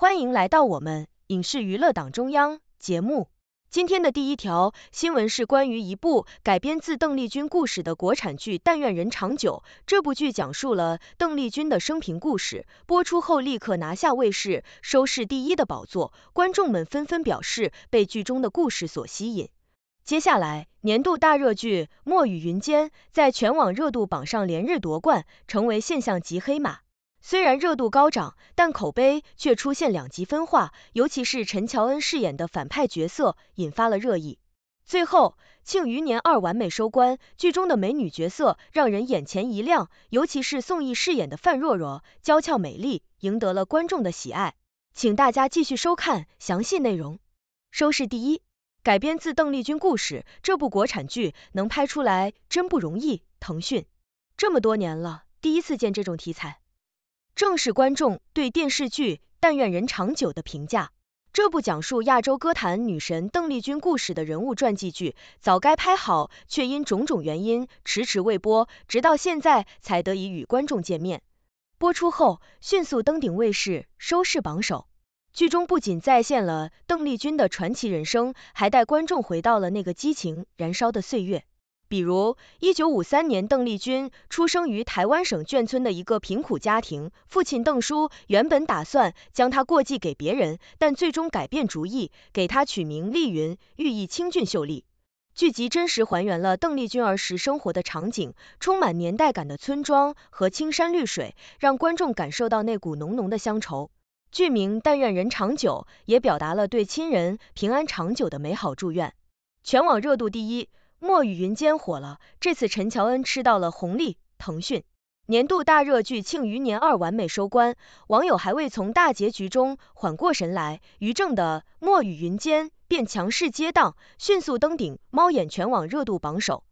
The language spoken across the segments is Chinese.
欢迎来到我们影视娱乐党中央节目。今天的第一条新闻是关于一部改编自邓丽君故事的国产剧《但愿人长久》。这部剧讲述了邓丽君的生平故事，播出后立刻拿下卫视收视第一的宝座，观众们纷纷表示被剧中的故事所吸引。接下来，年度大热剧《墨雨云间》在全网热度榜上连日夺冠，成为现象级黑马。虽然热度高涨，但口碑却出现两极分化，尤其是陈乔恩饰演的反派角色引发了热议。最后，《庆余年二》完美收官，剧中的美女角色让人眼前一亮，尤其是宋轶饰演的范若若，娇俏美丽，赢得了观众的喜爱。请大家继续收看详细内容。收视第一，改编自邓丽君故事，这部国产剧能拍出来真不容易。腾讯，这么多年了，第一次见这种题材。正是观众对电视剧《但愿人长久》的评价。这部讲述亚洲歌坛女神邓丽君故事的人物传记剧，早该拍好，却因种种原因迟迟未播，直到现在才得以与观众见面。播出后迅速登顶卫视收视榜首。剧中不仅再现了邓丽君的传奇人生，还带观众回到了那个激情燃烧的岁月。比如，1953年，邓丽君出生于台湾省眷村的一个贫苦家庭，父亲邓叔原本打算将她过继给别人，但最终改变主意，给她取名丽云，寓意清俊秀丽。剧集真实还原了邓丽君儿时生活的场景，充满年代感的村庄和青山绿水，让观众感受到那股浓浓的乡愁。剧名《但愿人长久》也表达了对亲人平安长久的美好祝愿。全网热度第一。《墨雨云间》火了，这次陈乔恩吃到了红利。腾讯年度大热剧《庆余年二》完美收官，网友还未从大结局中缓过神来，《于正的墨雨云间》便强势接档，迅速登顶猫眼全网热度榜首。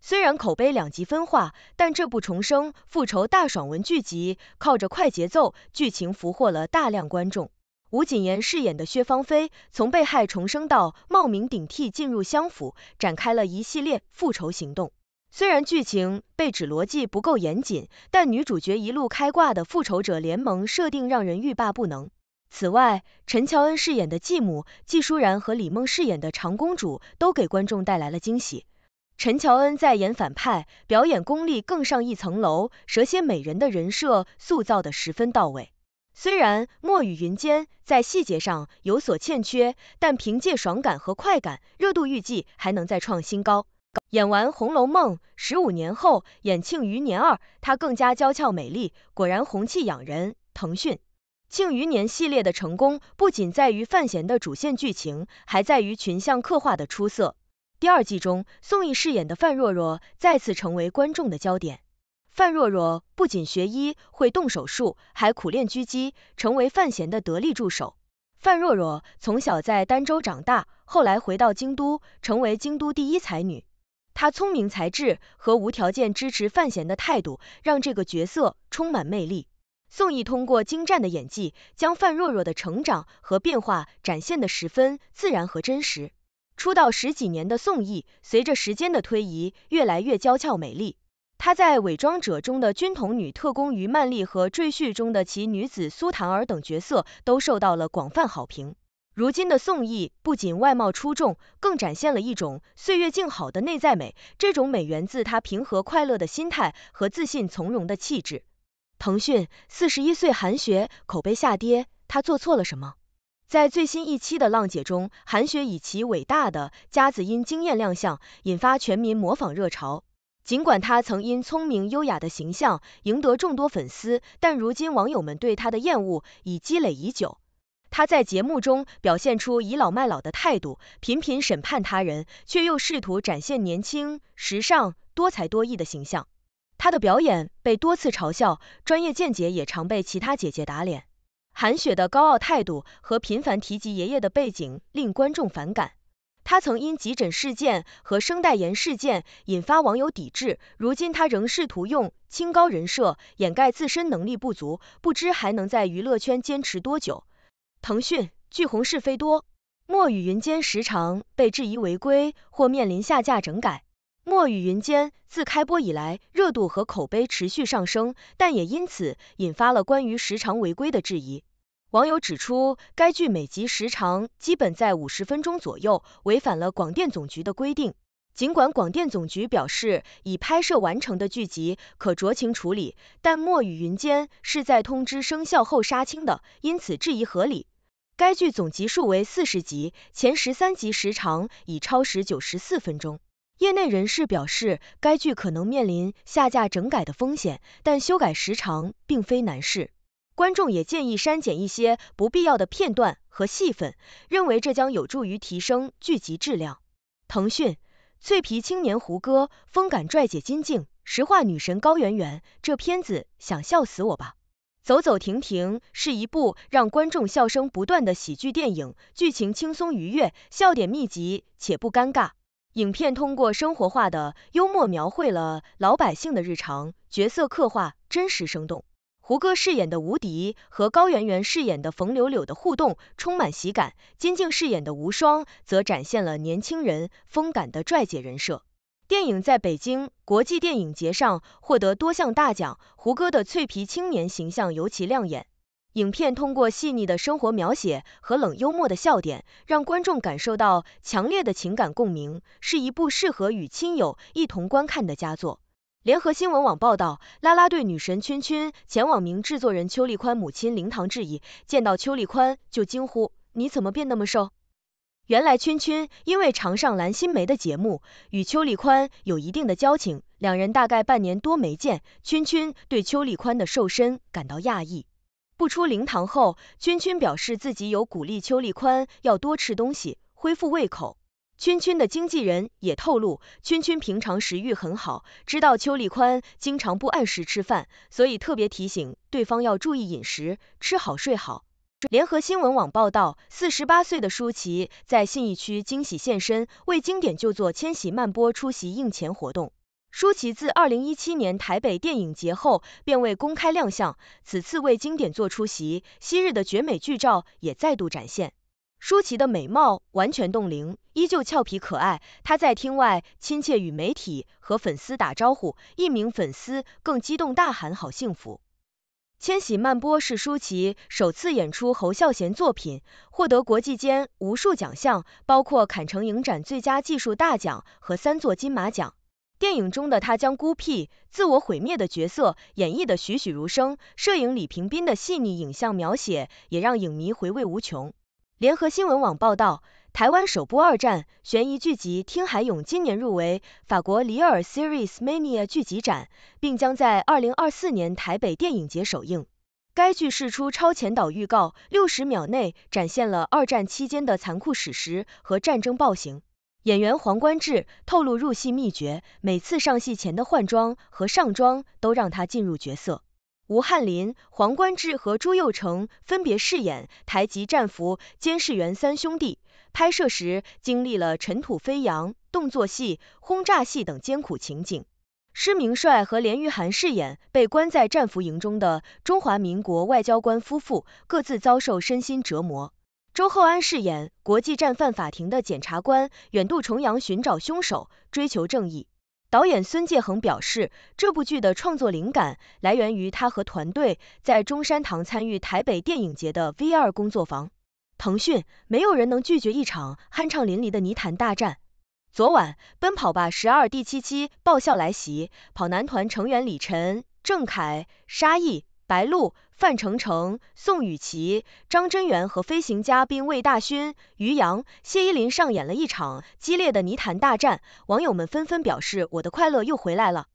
虽然口碑两极分化，但这部重生复仇大爽文剧集靠着快节奏剧情俘获了大量观众。吴谨言饰演的薛芳菲，从被害重生到冒名顶替进入相府，展开了一系列复仇行动。虽然剧情被指逻辑不够严谨，但女主角一路开挂的复仇者联盟设定让人欲罢不能。此外，陈乔恩饰演的继母季舒然和李梦饰演的长公主都给观众带来了惊喜。陈乔恩在演反派，表演功力更上一层楼，蛇蝎美人的人设塑造的十分到位。虽然《墨雨云间》在细节上有所欠缺，但凭借爽感和快感，热度预计还能再创新高。演完《红楼梦》十五年后演《庆余年二》，她更加娇俏美丽，果然红气养人。腾讯《庆余年》系列的成功不仅在于范闲的主线剧情，还在于群像刻画的出色。第二季中，宋轶饰演的范若若再次成为观众的焦点。范若若不仅学医会动手术，还苦练狙击，成为范闲的得力助手。范若若从小在儋州长大，后来回到京都，成为京都第一才女。她聪明才智和无条件支持范闲的态度，让这个角色充满魅力。宋轶通过精湛的演技，将范若若的成长和变化展现的十分自然和真实。出道十几年的宋轶，随着时间的推移，越来越娇俏美丽。她在《伪装者》中的军统女特工于曼丽和《赘婿》中的其女子苏檀儿等角色都受到了广泛好评。如今的宋轶不仅外貌出众，更展现了一种岁月静好的内在美，这种美源自她平和快乐的心态和自信从容的气质。腾讯四十一岁韩雪口碑下跌，她做错了什么？在最新一期的《浪姐》中，韩雪以其伟大的夹子音惊艳亮相，引发全民模仿热潮。尽管他曾因聪明优雅的形象赢得众多粉丝，但如今网友们对他的厌恶已积累已久。他在节目中表现出倚老卖老的态度，频频审判他人，却又试图展现年轻、时尚、多才多艺的形象。他的表演被多次嘲笑，专业见解也常被其他姐姐打脸。韩雪的高傲态度和频繁提及爷爷的背景令观众反感。他曾因急诊事件和声带炎事件引发网友抵制，如今他仍试图用清高人设掩盖自身能力不足，不知还能在娱乐圈坚持多久。腾讯聚红是非多，《墨雨云间》时常被质疑违规或面临下架整改。《墨雨云间》自开播以来，热度和口碑持续上升，但也因此引发了关于时长违规的质疑。网友指出，该剧每集时长基本在五十分钟左右，违反了广电总局的规定。尽管广电总局表示已拍摄完成的剧集可酌情处理，但《墨雨云间》是在通知生效后杀青的，因此质疑合理。该剧总集数为四十集，前十三集时长已超时九十四分钟。业内人士表示，该剧可能面临下架整改的风险，但修改时长并非难事。观众也建议删减一些不必要的片段和戏份，认为这将有助于提升剧集质量。腾讯，脆皮青年胡歌，风感拽姐金靖，石化女神高圆圆，这片子想笑死我吧！走走停停是一部让观众笑声不断的喜剧电影，剧情轻松愉悦，笑点密集且不尴尬。影片通过生活化的幽默描绘了老百姓的日常，角色刻画真实生动。胡歌饰演的吴迪和高圆圆饰演的冯柳柳的互动充满喜感，金靖饰演的吴双则展现了年轻人风感的拽姐人设。电影在北京国际电影节上获得多项大奖，胡歌的脆皮青年形象尤其亮眼。影片通过细腻的生活描写和冷幽默的笑点，让观众感受到强烈的情感共鸣，是一部适合与亲友一同观看的佳作。联合新闻网报道，啦啦队女神圈圈前往名制作人邱丽宽母亲灵堂致意，见到邱丽宽就惊呼：“你怎么变那么瘦？”原来圈圈因为常上蓝心湄的节目，与邱丽宽有一定的交情，两人大概半年多没见，圈圈对邱丽宽的瘦身感到讶异。不出灵堂后，圈圈表示自己有鼓励邱丽宽要多吃东西，恢复胃口。君君的经纪人也透露，君君平常食欲很好，知道邱立宽经常不按时吃饭，所以特别提醒对方要注意饮食，吃好睡好。联合新闻网报道，四十八岁的舒淇在信义区惊喜现身，为经典旧作《千禧慢播》出席应前活动。舒淇自二零一七年台北电影节后便未公开亮相，此次为经典作出席，昔日的绝美剧照也再度展现。舒淇的美貌完全冻龄，依旧俏皮可爱。她在厅外亲切与媒体和粉丝打招呼，一名粉丝更激动大喊：“好幸福！”《千禧曼波》是舒淇首次演出侯孝贤作品，获得国际间无数奖项，包括坎城影展最佳技术大奖和三座金马奖。电影中的她将孤僻、自我毁灭的角色演绎的栩栩如生，摄影李屏宾的细腻影像描写也让影迷回味无穷。联合新闻网报道，台湾首部二战悬疑剧集《听海勇》今年入围法国里尔 Series Mania 剧集展，并将在2024年台北电影节首映。该剧释出超前导预告，六十秒内展现了二战期间的残酷史实和战争暴行。演员黄冠志透露入戏秘诀，每次上戏前的换装和上妆都让他进入角色。吴汉林、黄冠之和朱佑城分别饰演台籍战俘监视员三兄弟，拍摄时经历了尘土飞扬、动作戏、轰炸戏等艰苦情景。施明帅和连玉涵饰演被关在战俘营中的中华民国外交官夫妇，各自遭受身心折磨。周厚安饰演国际战犯法庭的检察官，远渡重洋寻找凶手，追求正义。导演孙介恒表示，这部剧的创作灵感来源于他和团队在中山堂参与台北电影节的 VR 工作坊。腾讯，没有人能拒绝一场酣畅淋漓的泥潭大战。昨晚，《奔跑吧》十二第七期爆笑来袭，跑男团成员李晨、郑恺、沙溢。白鹿、范丞丞、宋雨琦、张真源和飞行嘉宾魏大勋、于洋、谢依霖上演了一场激烈的泥潭大战，网友们纷纷表示：“我的快乐又回来了。”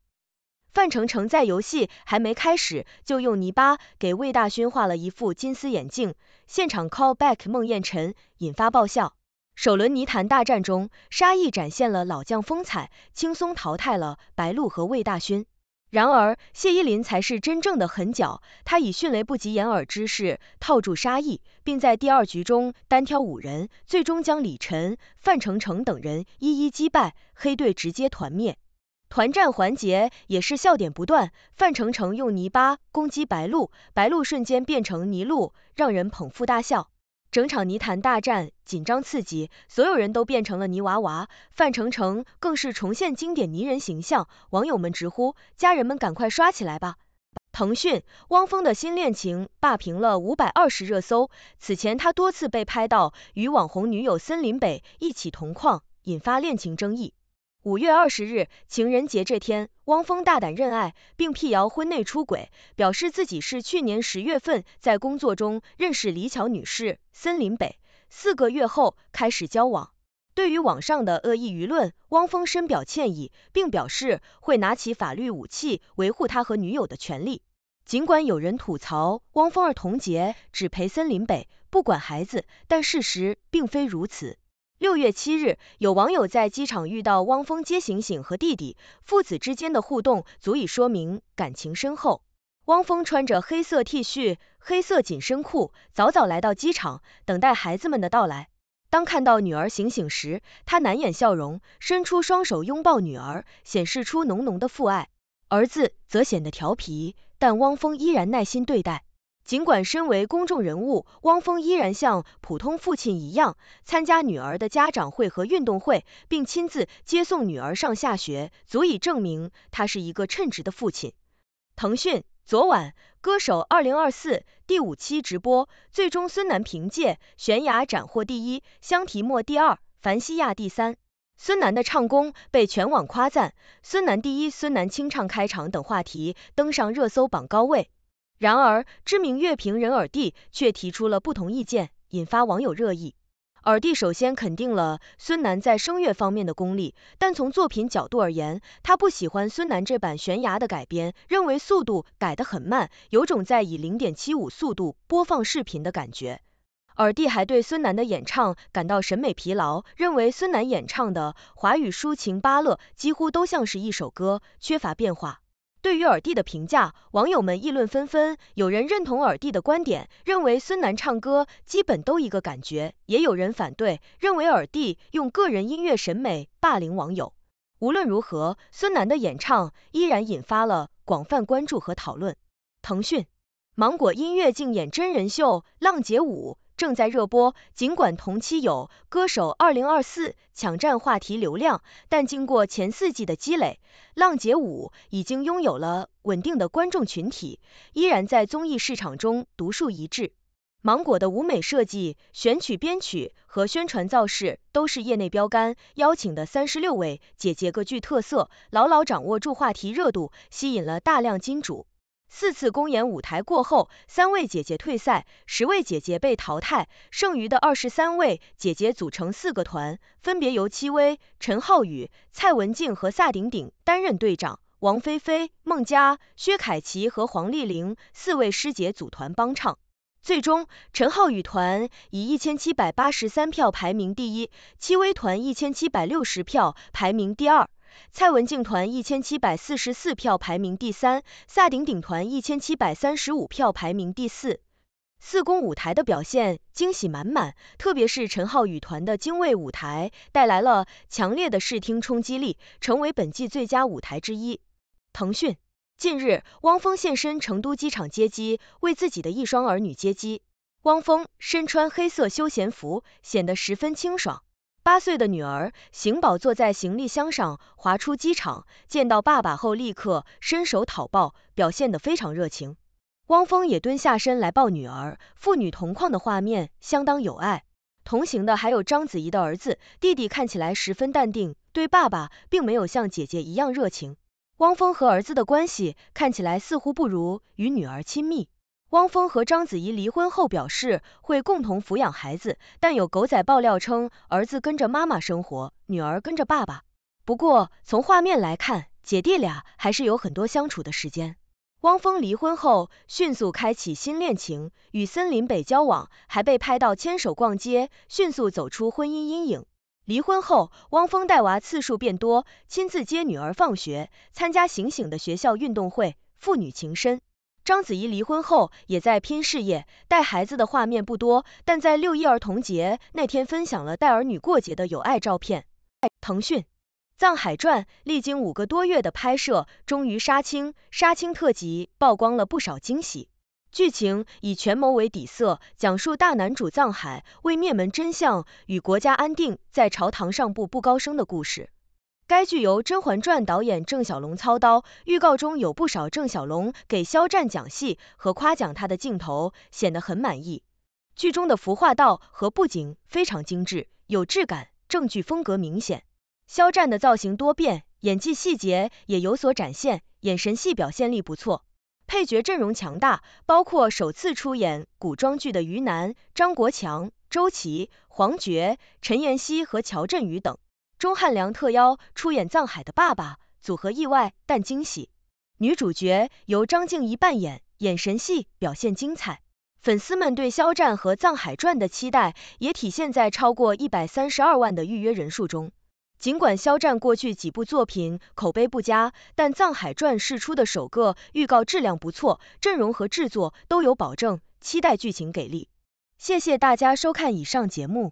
范丞丞在游戏还没开始就用泥巴给魏大勋画了一副金丝眼镜，现场 call back 孟宴臣，引发爆笑。首轮泥潭大战中，沙溢展现了老将风采，轻松淘汰了白鹿和魏大勋。然而，谢依霖才是真正的狠角，他以迅雷不及掩耳之势套住沙溢，并在第二局中单挑五人，最终将李晨、范丞丞等人一一击败，黑队直接团灭。团战环节也是笑点不断，范丞丞用泥巴攻击白鹿，白鹿瞬间变成泥鹿，让人捧腹大笑。整场泥潭大战紧张刺激，所有人都变成了泥娃娃，范丞丞更是重现经典泥人形象，网友们直呼：“家人们，赶快刷起来吧！”腾讯，汪峰的新恋情霸屏了五百二十热搜，此前他多次被拍到与网红女友森林北一起同框，引发恋情争议。五月二十日，情人节这天，汪峰大胆认爱，并辟谣婚内出轨，表示自己是去年十月份在工作中认识李巧女士，森林北，四个月后开始交往。对于网上的恶意舆论，汪峰深表歉意，并表示会拿起法律武器维护他和女友的权利。尽管有人吐槽汪峰儿童节只陪森林北，不管孩子，但事实并非如此。六月七日，有网友在机场遇到汪峰接醒醒和弟弟，父子之间的互动足以说明感情深厚。汪峰穿着黑色 T 恤、黑色紧身裤，早早来到机场等待孩子们的到来。当看到女儿醒醒时，他难掩笑容，伸出双手拥抱女儿，显示出浓浓的父爱。儿子则显得调皮，但汪峰依然耐心对待。尽管身为公众人物，汪峰依然像普通父亲一样参加女儿的家长会和运动会，并亲自接送女儿上下学，足以证明他是一个称职的父亲。腾讯昨晚，《歌手2024》第五期直播，最终孙楠凭借《悬崖》斩获第一，香缇莫第二，凡希亚第三。孙楠的唱功被全网夸赞，孙楠第一，孙楠清唱开场等话题登上热搜榜高位。然而，知名乐评人尔弟却提出了不同意见，引发网友热议。尔弟首先肯定了孙楠在声乐方面的功力，但从作品角度而言，他不喜欢孙楠这版《悬崖》的改编，认为速度改得很慢，有种在以零点七五速度播放视频的感觉。尔弟还对孙楠的演唱感到审美疲劳，认为孙楠演唱的华语抒情芭乐几乎都像是一首歌，缺乏变化。对于尔弟的评价，网友们议论纷纷。有人认同尔弟的观点，认为孙楠唱歌基本都一个感觉；也有人反对，认为尔弟用个人音乐审美霸凌网友。无论如何，孙楠的演唱依然引发了广泛关注和讨论。腾讯、芒果音乐竞演真人秀《浪姐五》。正在热播，尽管同期有《歌手2024》抢占话题流量，但经过前四季的积累，《浪姐五已经拥有了稳定的观众群体，依然在综艺市场中独树一帜。芒果的舞美设计、选曲编曲和宣传造势都是业内标杆，邀请的三十六位姐姐各具特色，牢牢掌握住话题热度，吸引了大量金主。四次公演舞台过后，三位姐姐退赛，十位姐姐被淘汰，剩余的二十三位姐姐组成四个团，分别由戚薇、陈浩宇、蔡文静和萨顶顶担任队长，王菲菲、孟佳、薛凯琪和黄丽玲四位师姐组团帮唱。最终，陈浩宇团以一千七百八十三票排名第一，戚薇团一千七百六十票排名第二。蔡文静团一千七百四十四票排名第三，萨顶顶团一千七百三十五票排名第四。四公舞台的表现惊喜满满，特别是陈浩宇团的精卫舞台带来了强烈的视听冲击力，成为本季最佳舞台之一。腾讯近日，汪峰现身成都机场接机，为自己的一双儿女接机。汪峰身穿黑色休闲服，显得十分清爽。八岁的女儿邢宝坐在行李箱上滑出机场，见到爸爸后立刻伸手讨抱，表现得非常热情。汪峰也蹲下身来抱女儿，父女同框的画面相当有爱。同行的还有章子怡的儿子，弟弟看起来十分淡定，对爸爸并没有像姐姐一样热情。汪峰和儿子的关系看起来似乎不如与女儿亲密。汪峰和章子怡离婚后表示会共同抚养孩子，但有狗仔爆料称儿子跟着妈妈生活，女儿跟着爸爸。不过从画面来看，姐弟俩还是有很多相处的时间。汪峰离婚后迅速开启新恋情，与森林北交往，还被拍到牵手逛街，迅速走出婚姻阴影。离婚后，汪峰带娃次数变多，亲自接女儿放学，参加醒醒的学校运动会，父女情深。章子怡离婚后也在拼事业，带孩子的画面不多，但在六一儿童节那天分享了带儿女过节的有爱照片。腾讯《藏海传》历经五个多月的拍摄，终于杀青，杀青特辑曝光了不少惊喜。剧情以权谋为底色，讲述大男主藏海为灭门真相与国家安定，在朝堂上步步高升的故事。该剧由《甄嬛传》导演郑晓龙操刀，预告中有不少郑晓龙给肖战讲戏和夸奖他的镜头，显得很满意。剧中的服化道和布景非常精致，有质感，正剧风格明显。肖战的造型多变，演技细节也有所展现，眼神戏表现力不错。配角阵容强大，包括首次出演古装剧的于南、张国强、周琦、黄觉、陈妍希和乔振宇等。钟汉良特邀出演《藏海的爸爸》，组合意外但惊喜。女主角由张静怡扮演，眼神戏表现精彩。粉丝们对肖战和《藏海传》的期待也体现在超过一百三十二万的预约人数中。尽管肖战过去几部作品口碑不佳，但《藏海传》释出的首个预告质量不错，阵容和制作都有保证，期待剧情给力。谢谢大家收看以上节目。